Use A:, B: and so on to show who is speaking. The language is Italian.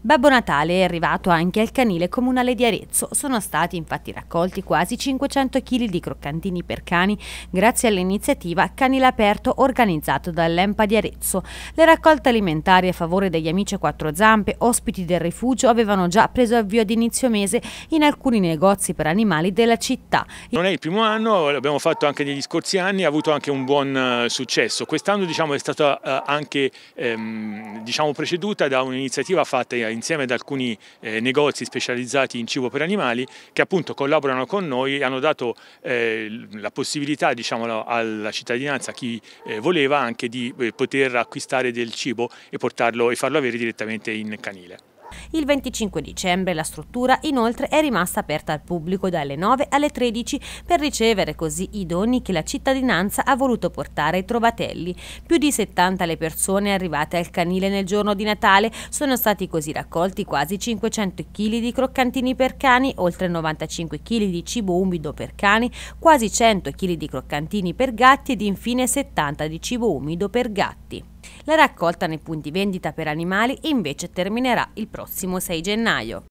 A: Babbo Natale è arrivato anche al canile comunale di Arezzo. Sono stati infatti raccolti quasi 500 kg di croccantini per cani grazie all'iniziativa Canile Aperto organizzato dall'EMPA di Arezzo. Le raccolte alimentari a favore degli amici a quattro zampe, ospiti del rifugio, avevano già preso avvio ad inizio mese in alcuni negozi per animali della città.
B: Non è il primo anno, l'abbiamo fatto anche negli scorsi anni, ha avuto anche un buon eh, successo. Quest'anno diciamo, è stata eh, anche ehm, diciamo, preceduta da un'iniziativa fatta in insieme ad alcuni eh, negozi specializzati in cibo per animali che appunto collaborano con noi e hanno dato eh, la possibilità diciamo, alla cittadinanza, a chi eh, voleva, anche di eh, poter acquistare del cibo e portarlo e farlo avere direttamente in canile.
A: Il 25 dicembre la struttura inoltre è rimasta aperta al pubblico dalle 9 alle 13 per ricevere così i doni che la cittadinanza ha voluto portare ai trovatelli. Più di 70 le persone arrivate al canile nel giorno di Natale sono stati così raccolti quasi 500 kg di croccantini per cani, oltre 95 kg di cibo umido per cani, quasi 100 kg di croccantini per gatti ed infine 70 di cibo umido per gatti. La raccolta nei punti vendita per animali invece terminerà
B: il prossimo 6 gennaio.